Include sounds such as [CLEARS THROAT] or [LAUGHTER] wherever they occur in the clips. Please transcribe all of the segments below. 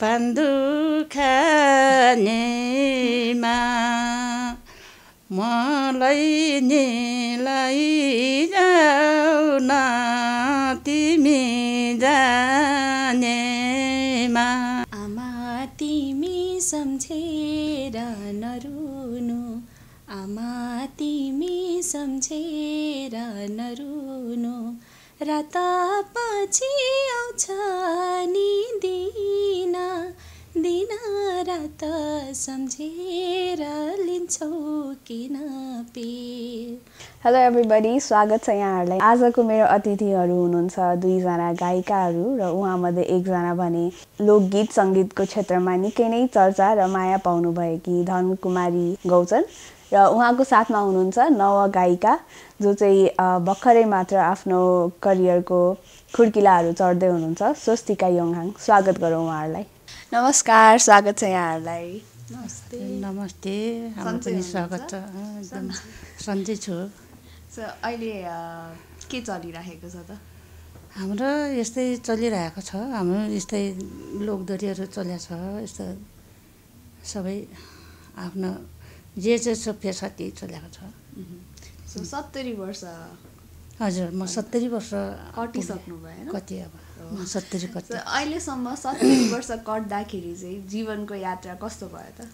पान्दु खानेमा मलाई नि लैजाऊ न तिमी जानेमा आमा तिमी सम्झेर नरुनु आमा तिमी सम्झेर नरुनु राता पछि आउँछ नि दिन दिन रात सम्झेर लिन्छौ किन हेलो एभ्रिबडी स्वागत छ यहाँहरूलाई आजको मेरो अतिथिहरू हुनुहुन्छ दुईजना गायिकाहरू र उहाँमध्ये एकजना भने लोकगीत सङ्गीतको क्षेत्रमा निकै नै चर्चा र माया पाउनुभएकी धनकुमारी गौचन र उहाँको साथमा हुनुहुन्छ नव गायिका जो चाहिँ भर्खरै मात्र आफ्नो करियरको खुड्किलाहरू चढ्दै हुनुहुन्छ स्वस्तिका योङहाङ स्वागत गरौँ उहाँहरूलाई नमस्कार स्वागत छ यहाँहरूलाई नमस्ते नमस्ते पनि स्वागत छ एकदम सन्चै छु अहिले के चलिरहेको छ त हाम्रो यस्तै चलिरहेको छ हाम्रो यस्तै लोकदोरीहरू चलिरहेको छ यस्तो सबै आफ्नो जे जे सोफे सती चलेको छ सत्तरी वर्ष हजुर म सत्तरी वर्ष कटिसक्नु भयो कति अब सत्तरी कति अहिलेसम्म सत्तरी वर्ष कट्दाखेरि चाहिँ जीवनको यात्रा कस्तो भयो त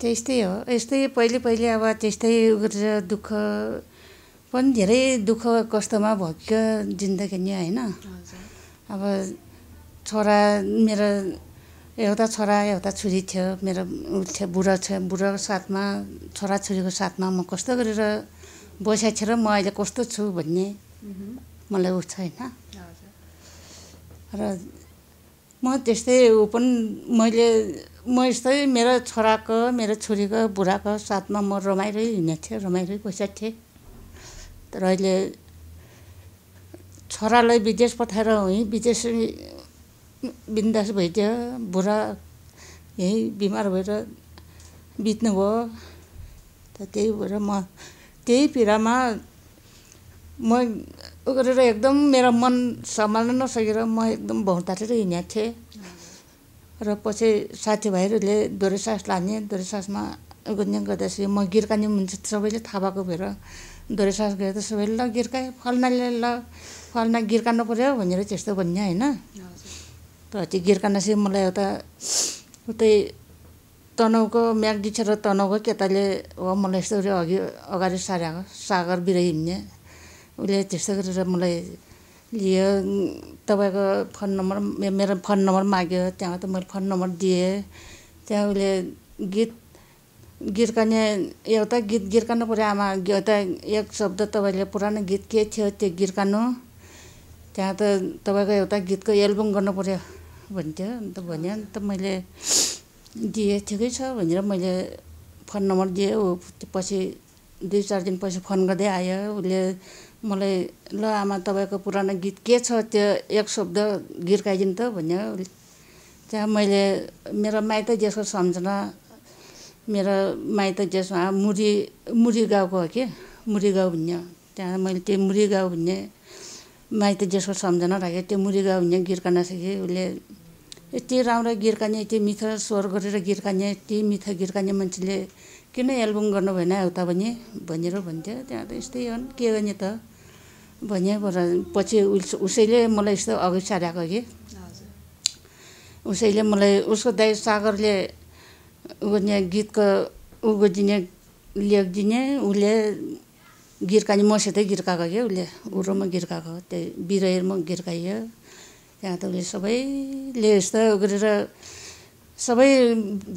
त्यस्तै हो यस्तै पहिले पहिले अब त्यस्तै गरेर दुःख पनि धेरै दुःख कष्टमा भोग्यो जिन्दगी नि होइन अब छोरा मेरो एउटा छोरा एउटा छोरी थियो मेरो थियो बुढा थियो बुढाको साथमा छोरीको साथमा म कस्तो गरेर बसेको थिएँ र म अहिले कस्तो छु भन्ने मलाई ऊ होइन र म त्यस्तै ऊ पनि मैले म यस्तै मेरो छोराको मेरो छोरीको बुढाको साथमा म रमाइलो हिँडेको थिएँ रमाइलो बसेको थिएँ तर अहिले छोरालाई विदेश पठाएर हुँ विदेश बिन्दास भइदियो बुढा यही बिमार भएर बित्नुभयो त त्यही भएर म त्यही पीडामा म ऊ गरेर एकदम मेरो मन सम्हाल्न नसकेर म एकदम भौतारेर हिँडेको थिएँ र पछि साथीभाइहरूले दोहोरो सास लाने दोहोरो सासमा गुन्ज्याङ गर्दाखेरि म गिर्काने हुन्छ सबैले थाहा भएको भएर दोहोरो सास गरेर सबैले ल गिर्काएँ फल्नाले ल फल्ना गिर्कानु पऱ्यो भनेर त्यस्तो भन्ने होइन त्यो चाहिँ मलाई एउटा उतै तनाउको म्यागडिछ र तनाउको केटाले हो मलाई यस्तो गरी अघि अगाडि सारेको सागर बिराई हिँड्ने उसले त्यस्तो गरेर मलाई लियो तपाईँको फोन नम्बर मेरो फोन नम्बर माग्यो त मैले फोन नम्बर दिएँ त्यहाँ उसले गीत गिर्कने एउटा गीत गिर्कानु पऱ्यो आमा एउटा एक शब्द तपाईँले पुरानो गीत के थियो त्यो गिर्कानु त्यहाँ त तपाईँको एउटा गीतको एल्बम गर्नु पऱ्यो भन्थ्यो अन्त भन्यो अन्त मैले दिएँ ठिकै छ भनेर मैले फोन नम्बर दिएँ ऊ पछि दुई चार दिनपछि फोन गर्दै आयो उसले मलाई ल आमा तपाईँको पुरानो गीत के छ त्यो एक शब्द गिर्काइदिनु त भन्यो त्यहाँ मैले मेरो माइत जेसको सम्झना मेरो माइत जेसमा मुरी मुरी गाउँको हो कि मुरी गाउँ भन्ने त्यहाँ मैले त्यो मुरी गाउँ भन्ने माइत जेसको सम्झना राखेँ त्यो मुरी गाउँ भन्ने गिर्कान सिकेँ उसले यति राम्रो गाने यति मिठो स्वर गरेर गाने यति मिठो गिर्काने मान्छेले किन एल्बम गर्नु भएन उता पनि भनेर भन्थ्यो त्यहाँ त यस्तै हो के गर्ने त भने पछि उस उसैले मलाई यस्तो अघि सारेको कि उसैले मलाई उसको दाइ सागरले गर्ने गीतको दिने गरिदिने लेखिदिने उसले गिर्काने मसितै गिर्काएको कि उसले उरोमा गिर्काएको त्यही बिरयरमा गिर्काइयो त उयो सबैले यस्तो गरेर सबै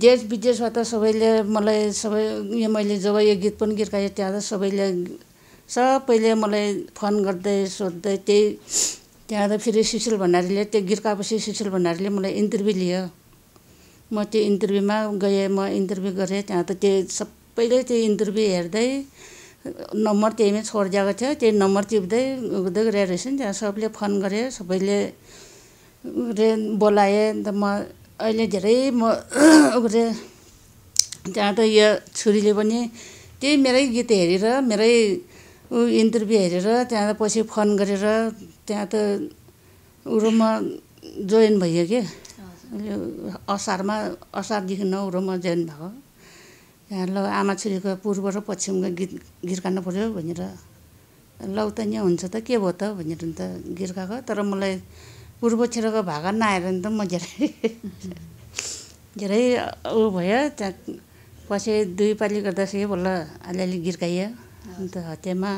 देश विदेशबाट सबैले मलाई सबै यो मैले जब यो गीत पनि गीत गाएँ त्यहाँ सबैले सबैले मलाई फोन गर्दै सोध्दै त्यही त्यहाँ त फेरि सुशील भण्डारीले त्यो गीत गाएपछि सुशील भण्डारीले मलाई इन्टरभ्यू लियो म त्यो इन्टरभ्यूमा गएँ म इन्टरभ्यू गरेँ त्यहाँ त त्यो सबैले त्यो इन्टरभ्यू हेर्दै नम्बर त्यहीमै छोडिदिएको थियो त्यही नम्बर टिप्दै हुँदै गरेर रहेछ नि त्यहाँ सबले फोन गरेँ सबैले उग्रे बोलाएँ अन्त म अहिले धेरै म [CLEARS THROAT] त्यहाँ त यो छुरीले पनि त्यही मेरै गीत हेरेर मेरै ऊ इन्टरभ्यू हेरेर त्यहाँ पछि फोन गरेर त्यहाँ त उरोमा जोइन भयो कि असारमा असारदेखि नौ उरोमा जोइन भएको त्यहाँ ल आमा छोरीको पूर्व र पश्चिमको गीत गिर्कानु पऱ्यो भनेर लौ त यहाँ हुन्छ त के भयो त भनेर त गाएको तर मलाई क्षेत्रको भाग नआएर नि त म धेरै धेरै ऊ भयो त्यहाँ पछि दुई पालि गर्दाखेरि बल्ल अलिअलि गिर्काइयो अन्त हत्यामा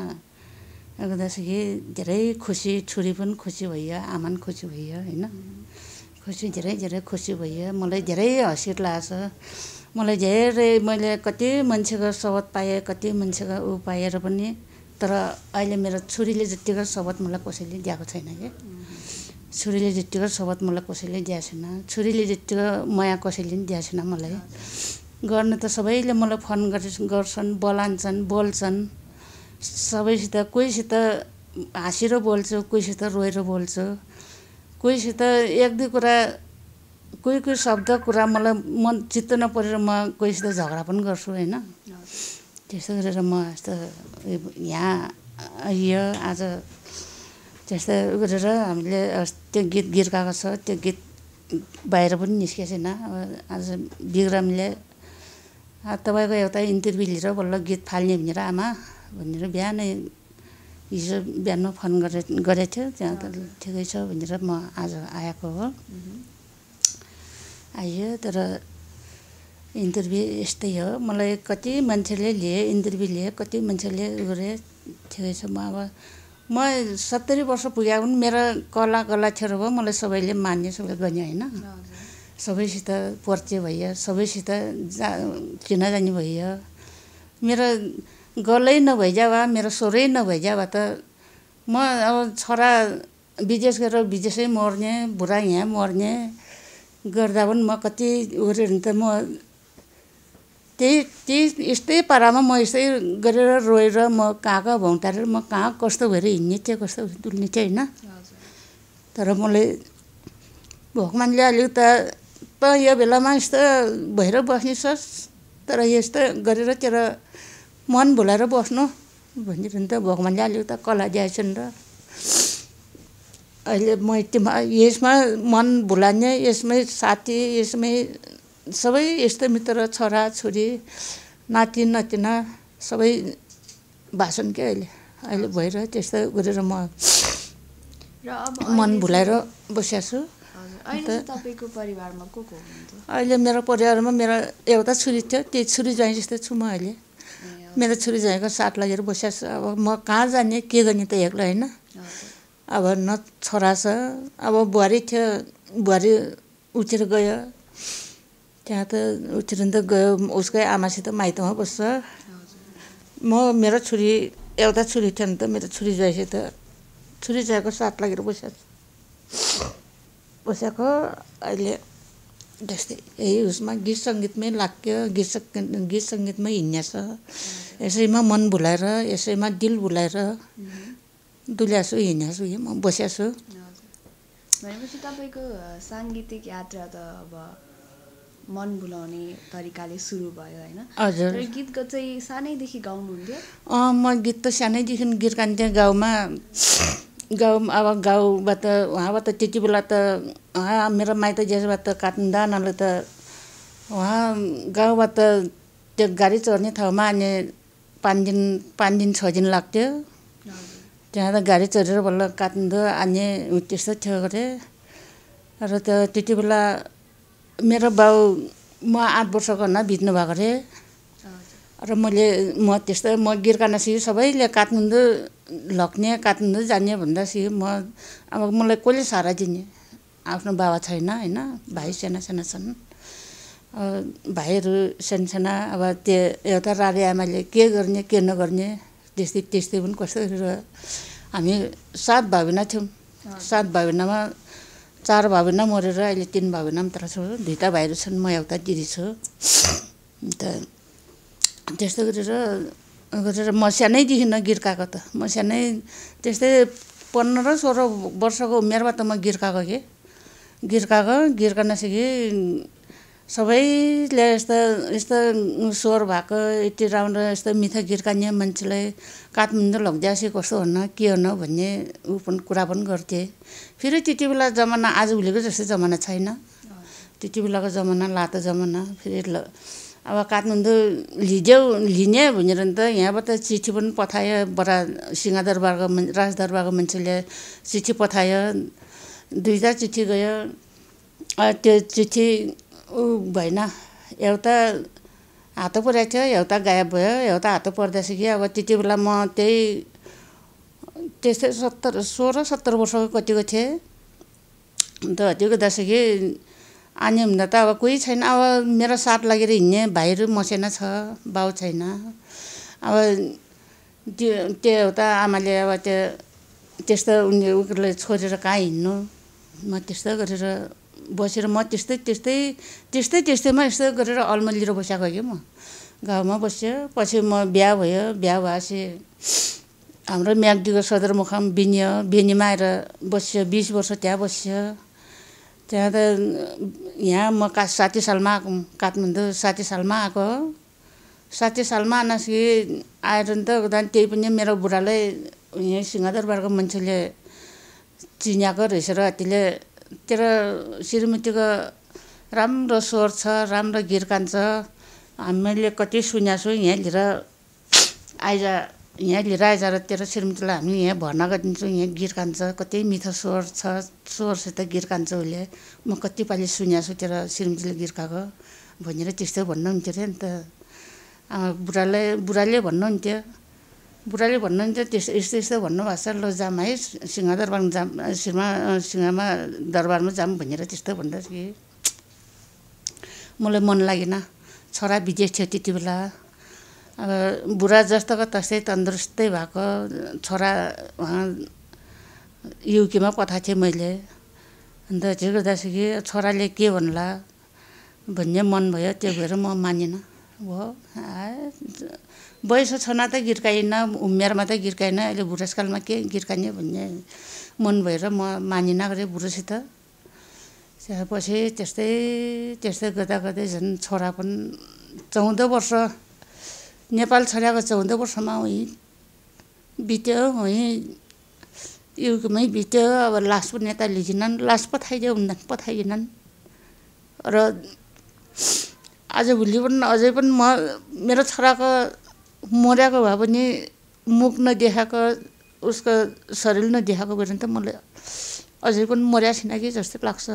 गर्दाखेरि धेरै खुसी छोरी पनि खुसी भयो आमा पनि खुसी भयो होइन खुसी धेरै धेरै खुसी भयो मलाई धेरै हँसी लाग्छ मलाई धेरै मैले कति मान्छेको सबत पाएँ कति मान्छेको ऊ पाएर पनि तर अहिले मेरो छोरीले जतिको सबत मलाई कसैले दिएको छैन कि छोरीले जतिको सबत मलाई कसैले दिएको छैन छोरीले जतिको माया कसैले पनि दिएको छैन मलाई गर्ने त सबैले मलाई फोन गर् गर्छन् बोलान्छन् बोल्छन् सबैसित कोहीसित हाँसेर बोल्छु कोहीसित रोएर बोल्छु कोहीसित एक दुई कुरा कोही कोही शब्द कुरा मलाई मन चित्त नपरेर म कोहीसित झगडा पनि गर्छु होइन त्यस्तो गरेर म यस्तो यहाँ यो आज त्यस्तै गरेर हामीले त्यो गीत गाएको छ त्यो गीत बाहिर पनि निस्केको छैन अब आज बिग्रामले तपाईँको एउटा इन्टरभ्यू लिएर बल्ल गीत फाल्ने भनेर आमा भनेर बिहानै हिजो बिहानमा फोन गरे गरेको थियो त्यहाँ त ठिकै छ भनेर म आज आएको हो आइयो तर इन्टरभ्यू यस्तै हो मलाई कति मान्छेले लिए इन्टरभ्यू लिए कति मान्छेले गरे ठिकै छ म अब म सत्तरी वर्ष पुगे पनि मेरो कला कला छेरो भयो मलाई सबैले मान्यो सबै गर्ने होइन सबैसित पर्चे भयो सबैसित जा चिनाजानी भयो मेरो गलै नभइजा वा मेरो स्वरै नभइजा वा त म अब छोरा विदेश गएर विदेशै मर्ने बुढा यहाँ मर्ने गर्दा पनि म कति उयो त म त्यही त्यही यस्तै पारामा म यस्तै गरेर रोएर म कहाँ कहाँ भौँतारेर म कहाँ कस्तो भएर हिँड्ने थिएँ कस्तो डुल्ने थिएँ होइन तर मलाई भगवान्ले अलिक त त यो बेलामा यस्तो भएर बस्ने सोच तर यस्तो गरेर तेरो मन भुलाएर बस्नु भनिदिनु त भगवान्ले अलिक त कला दिएछ र अहिले म यसमा मन भुलाने यसमै साथी यसमै सबै यस्तै मित्र छोरा छोरी नाति नातिना सबै भाषण के अहिले अहिले भएर त्यस्तै गरेर म मन भुलाएर बसिया छु अहिले मेरो परिवारमा मेरो एउटा छोरी थियो त्यही छोरी जाँ जस्तै छु म अहिले मेरो छोरी ज्वाइँको साथ लागेर बसिया छु अब म कहाँ जाने के गर्ने त एक्लो होइन अब न छोरा छ अब बुहारी थियो बुहारी उठेर गयो त्यहाँ त उत्रिनु त गयो उसकै आमासित माइतमा बस्छ म मेरो छोरी एउटा छोरी थिएन त मेरो छोरी त छोरी जाएको साथ लागेर बसेको बसेको अहिले जस्तै यही उसमा गीत सङ्गीतमै लाग्यो गीत सङ्गीत गीत सङ्गीतमै हिँड्छ यसैमा मन भुलाएर यसैमा दिल भुलाएर छु यहीँ म बसेको छु भनेपछि तपाईँको साङ्गीतिक यात्रा त अब मन भुलाउने तरिकाले सुरु भयो होइन हजुर गीतको चाहिँ सानैदेखि गाउनुहुन्थ्यो अँ म गीत त सानैदेखि गीत गान्थेँ गाउँमा गाउँ अब गाउँबाट उहाँबाट त्यति बेला त उहाँ मेरो माइत जेसबाट काट्नु त उहाँ गाउँबाट त्यो गाडी चढ्ने ठाउँमा अनि पाँच दिन पाँच दिन छ दिन लाग्थ्यो त्यहाँ त गाडी चढेर बल्ल काट्नु अनि त्यस्तो थियो अरे र त्यो त्यति बेला मेरो बाउ म आठ वर्षको न बित्नु भएको थिएँ र मैले म त्यस्तै म गिर्काना सबैले काठमाडौँ लग्ने काठमाडौँ जाने भन्दा म अब मलाई कसले सहारा दिने आफ्नो बाबा छैन होइन भाइ साना साना छन् भाइहरू सानो साना अब त्यो एउटा राले आमाले के गर्ने के नगर्ने त्यस्तै त्यस्तै पनि कस्तो हामी सात भावना थियौँ सात भावनामा चार भावना मरेर अहिले तिन भावना पनि तर छु दुईवटा भाइहरू छन् म एउटा दिदी छु अन्त त्यस्तो गरेर गरेर म सानैदेखि गिर्काएको त म सानै त्यस्तै पन्ध्र सोह्र वर्षको उमेरमा त म गिर्काएको कि गिर्काएको गिर्कन सिकेँ सबैले यस्ता यस्ता स्वर भएको यति राम्रो यस्तो मिठो गीत मान्छेलाई काठमाडौँ लगिदिएपछि कस्तो हुन के हुन भन्ने ऊ पनि कुरा पनि गर्थे फेरि त्यति बेला जमाना आज भोलिको जस्तो जमाना छैन त्यति बेलाको जमाना लातो जमाना फेरि ल अब काठमाडौँ लिज्यौ लिने भनेर त यहाँबाट चिठी पनि पठायो बडा सिंहदरबारको राजदरबारको मान्छेले चिठी पठायो दुईवटा चिठी गयो त्यो चिठी ऊ भएन एउटा हात पुऱ्याएको थियो एउटा गायब भयो एउटा हात पर्दा सिक्यो अब त्यति बेला म त्यही त्यस्तै सत्तर सोह्र सत्तर वर्षको कतिको थिएँ अन्त त्यो गर्दाखेरि अनि हुँदा त अब कोही छैन अब मेरो साथ लागेर हिँड्ने भाइहरू मसेन छ बाउ छैन अब त्यो त्यो एउटा आमाले अब त्यो त्यस्तो उनीहरूले छोडेर कहाँ हिँड्नु म त्यस्तो गरेर बसेर म त्यस्तै त्यस्तै त्यस्तै त्यस्तैमा यस्तो गरेर अल्मलिएर बसेको कि म गाउँमा बसेँ पछि म बिहा भयो बिहा भएपछि हाम्रो म्याग्दीको सदरमुकाम बिनियो बेनीमा आएर बस्यो बिस वर्ष त्यहाँ बस्यो त्यहाँ त यहाँ म का साठी सालमा आएको काठमाडौँ साठी सालमा आएको साठी सालमा आनसि आएर त त्यही पनि मेरो बुढालाई यहीँ सिंहदरबारको मान्छेले चिनाएको रहेछ र त्यसले तर श्रीमतीको राम्रो स्वर छ राम्रो गीत गान्छ हामीले कति सुनेको लिएर यहाँनिर आइज लिएर आइज तेरो श्रीमतीलाई हामी यहाँ भर्ना गरिदिन्छौँ यहाँ गीत गान्छ कति मिठो स्वर छ स्वरसित गीत गान्छ उसले म कति कतिपालि सुनेको छु तेरो श्रीमतीले गीत गाएको भनेर त्यस्तो भन्नुहुन्थ्यो अरे नि त बुढालाई बुढाले भन्नुहुन्थ्यो बुढाले भन्नुहुन्छ त्यस्तो यस्तो यस्तो भन्नुभएको छ ल जाम है सिंह दरबारमा जाम सिंहमा सिंहमा दरबारमा जाम भनेर त्यस्तो भन्दा कि मलाई मन लागेन छोरा विदेश थियो त्यति बेला अब बुढा जस्तोको तस्तै तन्दुरुस्तै भएको छोरा उहाँ युकेमा पठाएको थिएँ मैले अन्त त्यो गर्दाखेरि छोराले के भन्ला भन्ने मन भयो त्यो भएर म मानिनँ भयो वयस न त गिर्काइन उमेरमा त गिर्काइन अहिले बुढेसकालमा के गिर्काइने भन्ने मन भएर म मानिन गरेँ बुढोसित त्यसपछि त्यस्तै त्यस्तै गर्दा गर्दै झन् छोरा पनि चौध वर्ष नेपाल छोराको चौध वर्षमा उहीँ बित्यो उहीँ युगमै बित्यो अब लास पनि यता लिखिनन् लास पठाइदियो हुँदैन पठाइदिनन् र आजभोलि पनि अझै पनि म मेरो छोराको मरेको भए पनि मुख नदेखाएको उसको शरीर नदेखाएको भयो त मलाई अझै पनि मर्या छैन कि जस्तो लाग्छ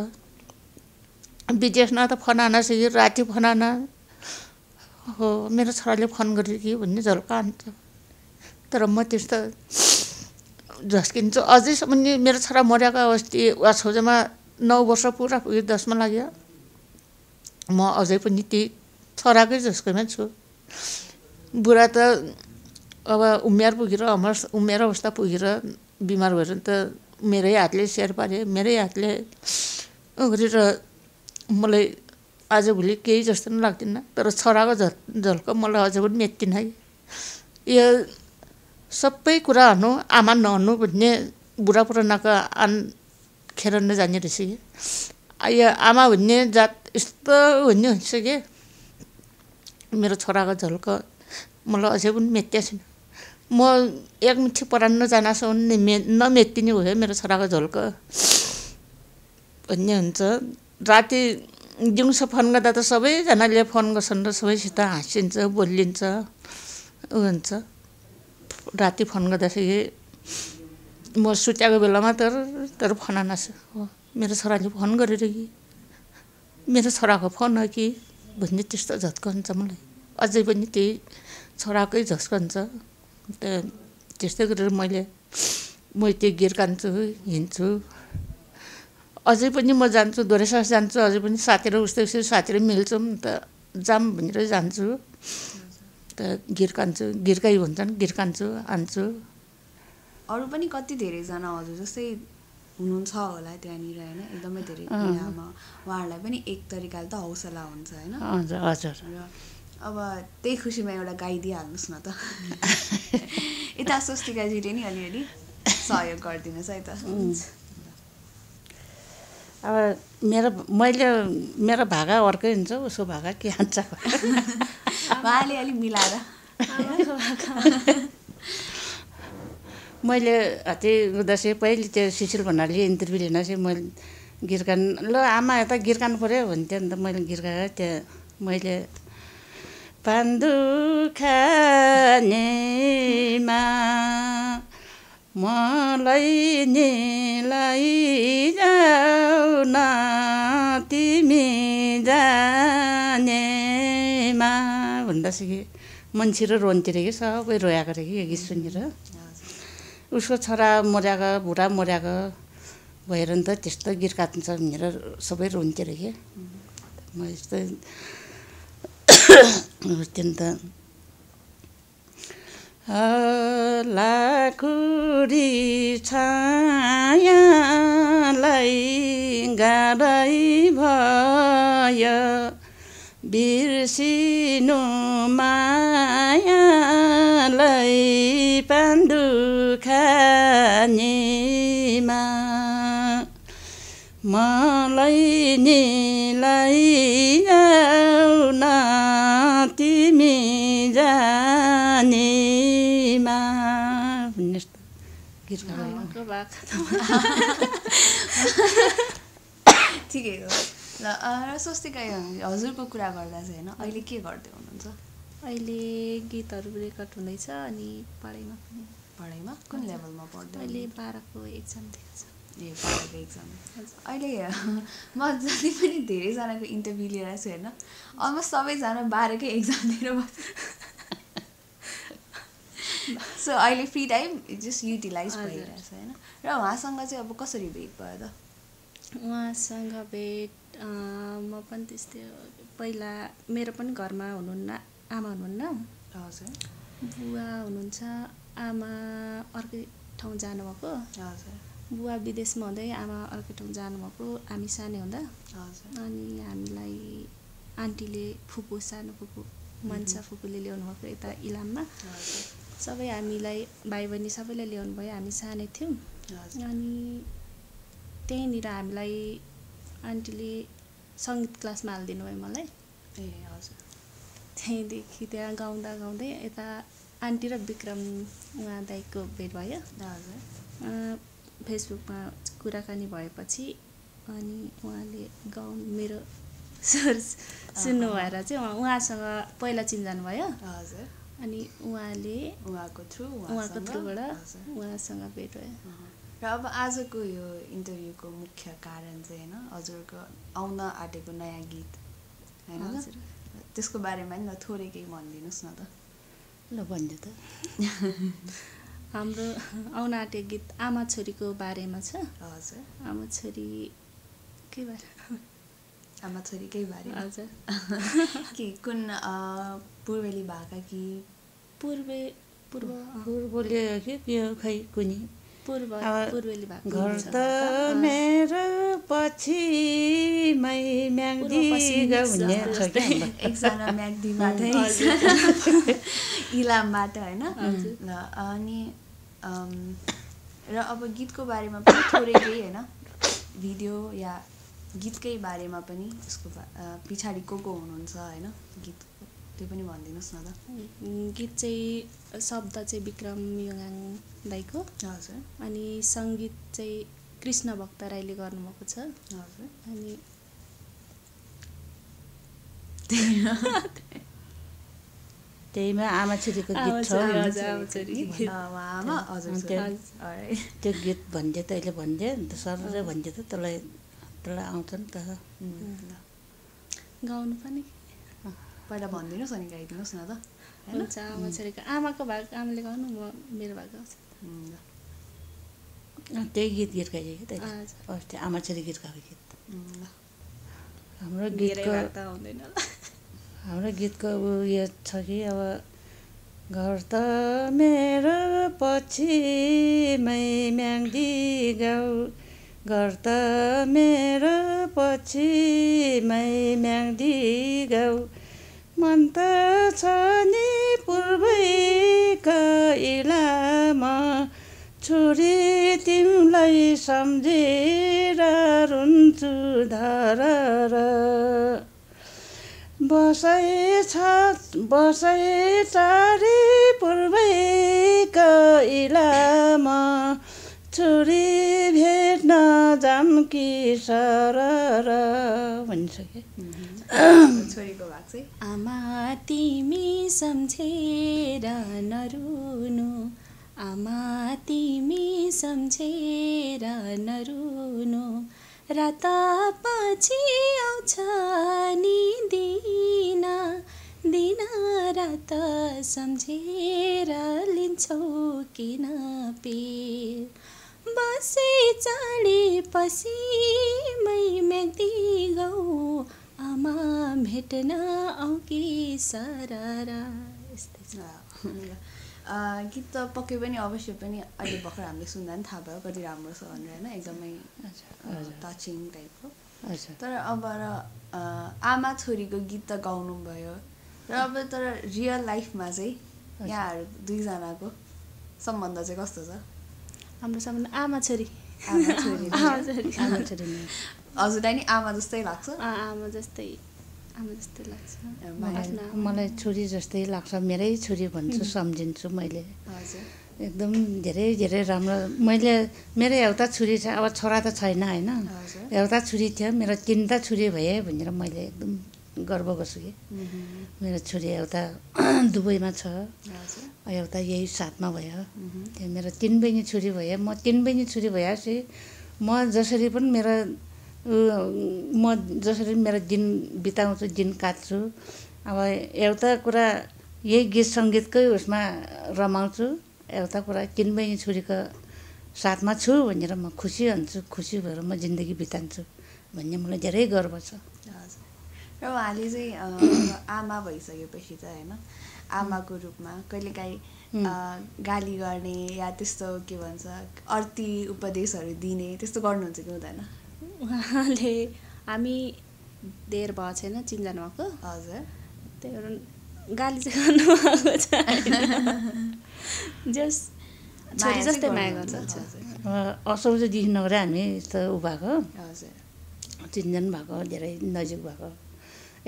विदेशमा त फनाना कि राति फनाना हो मेरो छोराले फोन गर्यो कि भन्ने झल्का आउँछ तर म त्यस्तो झस्किन्छु अझैसम्म नि मेरो छोरा मर्याएको अस्ति वा छोजामा नौ वर्ष पुरा पुग्यो दसमा लाग्यो म अझै पनि त्यही छोराकै झस्कैमा छु बुढा त अब उमेर पुगेर अमर उमेर अवस्था पुगेर बिमार भयो भने त मेरै हातले स्याहार पारे मेरै हातले गरेर मलाई आजभोलि केही जस्तो पनि लाग्दैन तर छोराको झ झल्को मलाई अझ पनि मेत्तिन है यो सबै कुरा हर्नु आमा नहर्नु भन्ने बुढा पुरानाको आन खेर नजाने रहेछ कि यो आमा भन्ने जात यस्तो भन्ने हुन्छ कि मेरो छोराको झल्को मलाई अझै पनि मेत्या छैन म एक मिठी परान्न जान भने मे नमेत्तिने हो मेरो छोराको झोल्क भन्ने हुन्छ राति दिउँसो फोन गर्दा त सबैजनाले फोन गर्छन् र सबैसित हाँसिन्छ बोलिन्छ ऊ हुन्छ राति फोन गर्दाखेरि म सुत्याएको बेलामा तर तर फोन नस हो मेरो छोराले फोन गरेर कि मेरो छोराको फोन हो कि भन्ने त्यस्तो हुन्छ मलाई अझै पनि त्यही छोराकै झस्कन्छ अन्त त्यस्तै गरेर मैले म त्यो गिर कान्छु हिँड्छु अझै पनि म जान्छु दोरेसास जान्छु अझै पनि साथीहरू उस्तै उस्तै साथीहरू मिल्छौँ त जाम भनेर जान्छु त गिर कान्छु गिर्कै हुन्छन् गिर कान्छु आन्छु अरू पनि कति धेरैजना हजुर जस्तै हुनुहुन्छ होला त्यहाँनिर होइन एकदमै धेरै उहाँहरूलाई पनि एक तरिकाले त हौसला हुन्छ होइन हजुर हजुर अब त्यही खुसीमा एउटा गाइदिइहाल्नुहोस् न त [LAUGHS] यता स्वस्तिकाजीले नि अलिअलि सहयोग गरिदिनुहोस् है त अब मेरो मैले मेरो भागा अर्कै हुन्छ उसको भागा के हान्छ उहाँले [LAUGHS] अलिक मिलाएर मैले त्यही उदासी पहिले त्यो सिसिल भन्नाले इन्टरभ्यू लिन चाहिँ मैले गीत ल आमा यता गिर्कानु पऱ्यो भन्थ्यो नि त मैले गीत त्यहाँ मैले पान्दु खानेमा मलाई नि लैजाऊ न तिमी जानेमा भन्दा सिके मान्छे र रोन्थ्यो कि सबै रोयाएको रहेछ कि गीत सुनेर उसको छोरा मर्याएको बुढा मर्याएको भएर नि त त्यस्तो गीत काट्नु भनेर सबै रोन्थ्यो कि म यस्तै अत्यन्त लाखुरी छायालाई गाह्रै भयो बिर्सिनु मायालाई पाण्डु खानीमा मलाई निलाई खाँदा ठिकै हो ल र स्वस्तिका हजुरको कुरा गर्दा चाहिँ होइन अहिले के गर्दै हुनुहुन्छ अहिले गीतहरू रेकर्ड हुँदैछ अनि पढाइमा पनि पढाइमा कुन लेभलमा पढ्दै अहिले बाह्रको एक्जाम दिएको ए बाह्रको एक्जाम अहिले म जति पनि धेरैजनाको इन्टरभ्यू लिएर छु होइन अलमोस्ट सबैजना बाह्रकै एक्जाम दिएर बस्छ सो अहिले फ्री टाइम जस्ट युटिलाइज भइरहेको छ होइन र उहाँसँग चाहिँ अब कसरी भेट भयो त उहाँसँग भेट म पनि त्यस्तै पहिला मेरो पनि घरमा हुनुहुन्न आमा हुनुहुन्न हजुर बुवा हुनुहुन्छ आमा अर्कै ठाउँ जानुभएको हजुर बुवा विदेशमा हुँदै आमा अर्कै ठाउँ जानुभएको हामी सानै हुँदा हजुर अनि हामीलाई आन्टीले फुपू सानो फुपू मान्छ फुपूले ल्याउनु भएको यता इलाममा सबै हामीलाई भाइ बहिनी सबैलाई ल्याउनु भयो हामी सानै थियौँ अनि त्यहीँनिर हामीलाई आन्टीले सङ्गीत क्लासमा हालिदिनु भयो मलाई ए हजुर त्यहीँदेखि त्यहाँ गाउँदा गाउँदै यता आन्टी र विक्रम उहाँ दाइको भेट भयो हजुर फेसबुकमा कुराकानी भएपछि अनि उहाँले गाउँ मेरो [LAUGHS] सुन्नु भएर चाहिँ उहाँसँग पहिला चिन्जान भयो हजुर अनि उहाँले उहाँको थ्रु उहाँको थ्रुबाट उहाँसँग भेट भयो र अब आजको यो इन्टरभ्यूको मुख्य कारण चाहिँ होइन हजुरको आउन आँटेको नयाँ गीत होइन त्यसको बारेमा नि थोरै केही भनिदिनुहोस् न त ल भन्दै त हाम्रो आउन आँटेको गीत आमा छोरीको बारेमा छ हजुर आमा छोरी के बारे आमा छोरीकै बारेमा हजुर [LAUGHS] के कुन पूर्वेली भाका कि पूर्वे पूर्व पूर्वले के यो खै कुनी पूर्व पूर्वेली भाका घर त मेरो पछि मै म्याङ्दी गाउने छ [LAUGHS] एकजना म्याग्दी मात्रै इलाम माटो होइन ल अनि र अब गीतको बारेमा पनि थोरै केही होइन भिडियो या गीतकै बारेमा पनि उसको पछाडि को को हुनुहुन्छ होइन गीत त्यो पनि भनिदिनुहोस् न त गीत चाहिँ शब्द चाहिँ विक्रम योगाङ दाईको हजुर अनि सङ्गीत चाहिँ कृष्ण भक्त राईले गर्नुभएको छ हजुर अनि त्यहीमा आमा छोरीको गीत छ त्यो गीत भनिदियो त अहिले भनिदियो अन्त सरले त त्यसलाई हस्पिटललाई आउँछ नि त गाउनु पनि पहिला भनिदिनुहोस् अनि गाइदिनुहोस् न त हुन्छ म छोरीको आमाको भाग आमाले गाउनु म मेरो भाग ल त्यही गीत गीत गाइयो कि त आमा छोरी गीत गाएको गीत हाम्रो गीतको हुँदैन हाम्रो गीतको उयो छ कि अब घर त मेरो पछिमै म्याङ्गी गाउँ घर त मेरो मै म्याङ्दी गाउ मन त छ नि पूर्वै इलामा छोरी तिमीलाई सम्झेर रुन्छु धर बसै छ बसै चारी पूर्वैका इलामा छोरी भेट्न जाम्की सर भनिसके छोरीको mm-hmm. भाग चाहिँ आमा तिमी सम्झेर नरुनु आमा तिमी सम्झेर नरुनु रात पछि आउँछ नि दिन दिन रात सम्झेर लिन्छौ किन पे बसै मै मेती गौ आमा भेट्न औकी सररा यस्तै छ गीत त पक्कै पनि अवश्य पनि अहिले भर्खर हामीले सुन्दा पनि थाहा भयो कति राम्रो छ भनेर होइन एकदमै टचिङ टाइपको तर अब र आमा छोरीको गीत त गाउनु भयो र अब तर रियल लाइफमा चाहिँ यहाँहरू दुईजनाको सम्बन्ध चाहिँ कस्तो छ हाम्रो सामान आमा छोरी हजुर नि आमा जस्तै लाग्छ आमा जस्तै आमा जस्तै लाग्छ मलाई छोरी जस्तै लाग्छ मेरै छोरी भन्छु सम्झिन्छु मैले हजुर एकदम धेरै धेरै राम्रो मैले मेरो एउटा छोरी छ अब छोरा त छैन होइन एउटा छोरी थियो मेरो तिनवटा छोरी भए भनेर मैले एकदम गर्व गर्छु कि मेरो छोरी एउटा [CLEARS THROAT] दुबईमा छ एउटा यही साथमा भयो त्यहाँ मेरो तिन बहिनी छोरी भयो म तिन बहिनी छोरी भएपछि म जसरी पनि मेरो म जसरी मेरो दिन बिताउँछु दिन काट्छु अब एउटा कुरा यही गीत सङ्गीतकै उसमा रमाउँछु एउटा कुरा तिन बहिनी छोरीको साथमा छु भनेर म खुसी हुन्छु खुसी भएर म जिन्दगी बितान्छु भन्ने मलाई धेरै गर्व छ र उहाँले चाहिँ आमा भइसकेपछि त होइन आमाको रूपमा कहिलेकाहीँ गाली गर्ने या त्यस्तो के भन्छ अर्ती उपदेशहरू दिने त्यस्तो गर्नुहुन्छ कि हुँदैन उहाँले हामी धेर भएको छैन चिन्जान भएको हजुर त्यही भएर गाली चाहिँ गर्नुभएको छैन जस छोरी जस्तै माया गर्छ असौजदेखि नगरे हामी यस्तो ऊ भएको हजुर चिन्जान भएको धेरै नजिक भएको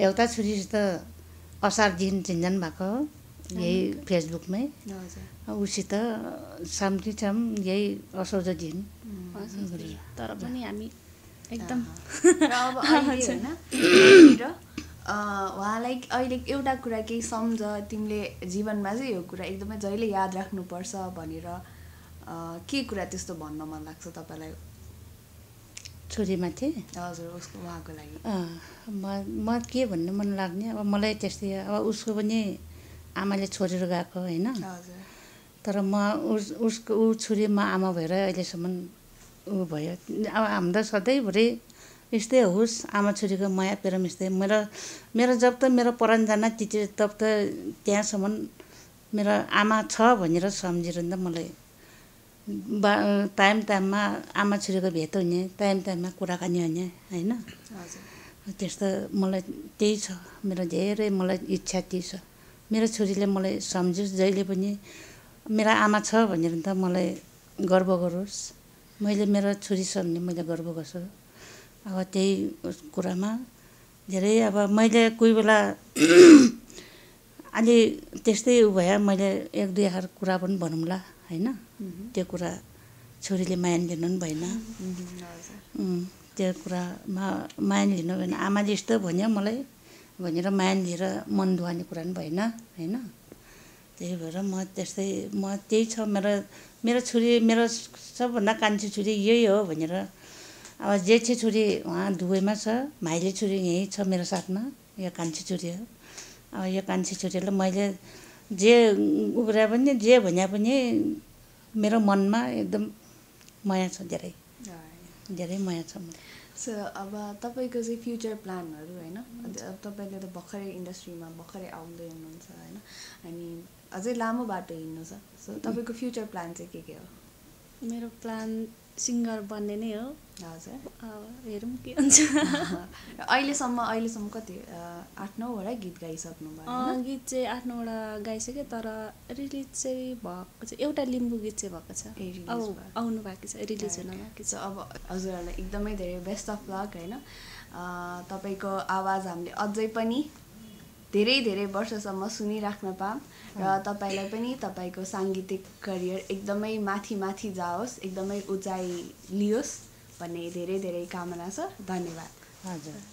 एउटा छुरीसित असार दिन चिन्जन भएको हो यही फेसबुकमै उसित साम्री छाम यही असोज दिन तर पनि हामी एकदम [LAUGHS] [LAUGHS] उहाँलाई अहिले एउटा कुरा केही सम्झ तिमीले जीवनमा चाहिँ यो कुरा एकदमै जहिले याद राख्नुपर्छ भनेर के कुरा त्यस्तो भन्न मन लाग्छ तपाईँलाई छोरीमा थिएँ हजुर उसको उहाँको लागि म म के भन्नु मन लाग्ने अब मलाई त्यस्तै अब उसको पनि आमाले छोडेर गएको होइन तर म उस उसको ऊ छोरी म आमा भएर अहिलेसम्म ऊ भयो अब हाम्रो सधैँभरि यस्तै होस् आमा छोरीको माया प्रेम यस्तै मेरो मेरो जब त मेरो परान तिते तब त त्यहाँसम्म मेरो आमा छ भनेर सम्झिरहँदा मलाई बा टाइम टाइममा आमा छोरीको भेट हुने टाइम टाइममा कुराकानी हुने होइन त्यस्तो मलाई त्यही छ मेरो धेरै मलाई इच्छा त्यही छ मेरो छोरीले मलाई सम्झोस् जहिले पनि मेरो आमा छ भनेर त मलाई गर्व गरोस् मैले मेरो छोरी छ भने मैले गर्व गर्छु अब त्यही कुरामा धेरै अब मैले कोही बेला [CLEARS THROAT] अलि त्यस्तै भए मैले एक दुई हार कुरा पनि भनौँला होइन त्यो कुरा छोरीले माया लिनु पनि भएन त्यो कुरामा माया लिनु भएन आमाले यस्तो भन्यो मलाई भनेर माया लिएर मन दुहाने कुरा पनि भएन होइन त्यही भएर म त्यस्तै म त्यही छ मेरो मेरो छोरी मेरो सबभन्दा कान्छी छोरी यही हो भनेर अब जे छ छोरी उहाँ दुवैमा छ भाइले छोरी यहीँ छ मेरो साथमा यो कान्छी छोरी हो अब यो कान्छी छोरीलाई मैले जे उब्रे पनि जे भने पनि मेरो मनमा एकदम माया छ धेरै धेरै माया छ सो अब तपाईँको चाहिँ फ्युचर प्लानहरू होइन तपाईँले त भर्खरै इन्डस्ट्रीमा भर्खरै आउँदै हुनुहुन्छ होइन अनि अझै लामो बाटो हिँड्नु छ सो mm-hmm। तपाईँको फ्युचर प्लान चाहिँ के के हो मेरो प्लान सिङ्गर बन्ने नै हो हजुर हेरौँ के हुन्छ [LAUGHS] अहिलेसम्म अहिलेसम्म कति आठ नौवटा गीत गाइसक्नु गीत चाहिँ आठ नौवटा गाइसक्यो तर रिलिज चाहिँ भएको चाहिँ एउटा लिम्बू गीत चाहिँ भएको छ अब आउनु बाँकी छ रिलिज हुन बाँकी छ अब हजुरहरूलाई एकदमै धेरै बेस्ट अफ लक होइन तपाईँको आवाज हामीले अझै पनि धेरै धेरै वर्षसम्म सुनिराख्न पाऊँ र तपाईँलाई पनि तपाईँको साङ्गीतिक करियर एकदमै माथि माथि जाओस् एकदमै उचाइ लियोस् भन्ने धेरै धेरै कामना छ धन्यवाद हजुर